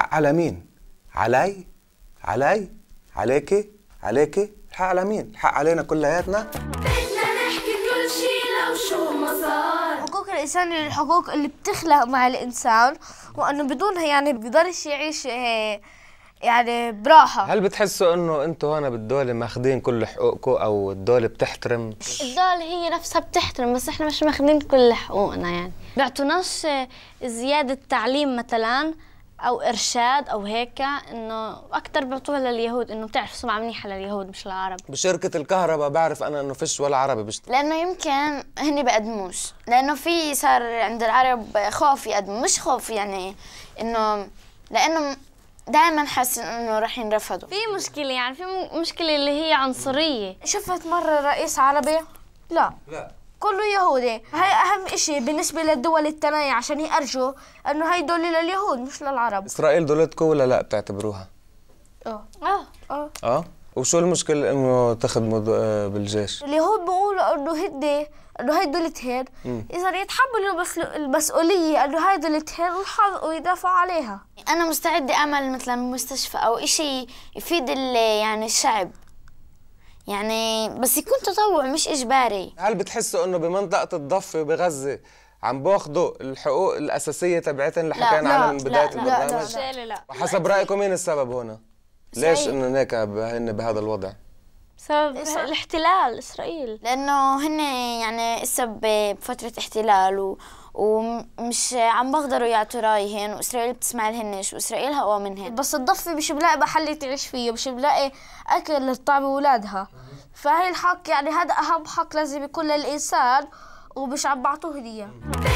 الحق على مين علي علي عليكي عليكي الحق على مين الحق علينا كلياتنا بدنا نحكي كل شيء لو شو ما صار حقوق الانسان هي الحقوق اللي بتخلق مع الانسان وانه بدونها يعني بيقدرش يعيش آه، يعني براحة هل بتحسوا انه انتوا هنا بالدولة ماخذين كل حقوقكم او الدولة بتحترم؟ الدولة هي نفسها بتحترم بس احنا مش ماخذين كل حقوقنا يعني بيعطوناش آه، زيادة تعليم مثلا او ارشاد او هيك انه اكثر بيعطوها لليهود انه بتعرف سمعه منيحه لليهود مش للعرب بشركه الكهرباء بعرف انا انه فيش ولا عربي بيشتغل لانه يمكن هن بقدموش لانه في صار عند العرب خوف يقدموا مش خوف يعني انه لانه دائما حاسين انه راح ينرفضوا في مشكله يعني في مشكله اللي هي عنصريه شفت مره رئيس عربي لا لا كله يهودي هاي أهم إشي بالنسبة للدول الثانية عشان يأرجوا أنه هاي دولة لليهود مش للعرب إسرائيل دولتكم ولا لا بتعتبروها؟ آه آه آه آه وشو المشكلة إنه تخدموا آه، بالجيش؟ اليهود بيقولوا إنه هدي انه هاي هير اذا يتحملوا المسؤوليه انه هاي دولتهن ويدافعوا عليها انا مستعده اعمل مثلا مستشفى او شيء يفيد يعني الشعب يعني بس يكون تطوع مش اجباري هل بتحسوا انه بمنطقه الضفه بغزه عم باخذوا الحقوق الاساسيه تبعتهم اللي حكينا عنها من بدايه لا البرنامج لا لا لا, وحسب رايكم مين السبب هنا ليش انه هيك هن بهذا الوضع بسبب إسرائيل. الاحتلال اسرائيل لانه هن يعني اسا بفتره احتلال و... ومش عم بقدروا يعطوا رايهن واسرائيل بتسمع لهنش واسرائيل هقوى منهن بس الضفه مش بلاقي محل تعيش فيه مش بلاقي اكل للطعم اولادها فهي الحق يعني هذا اهم حق لازم يكون للانسان ومش عم بعطوه هديه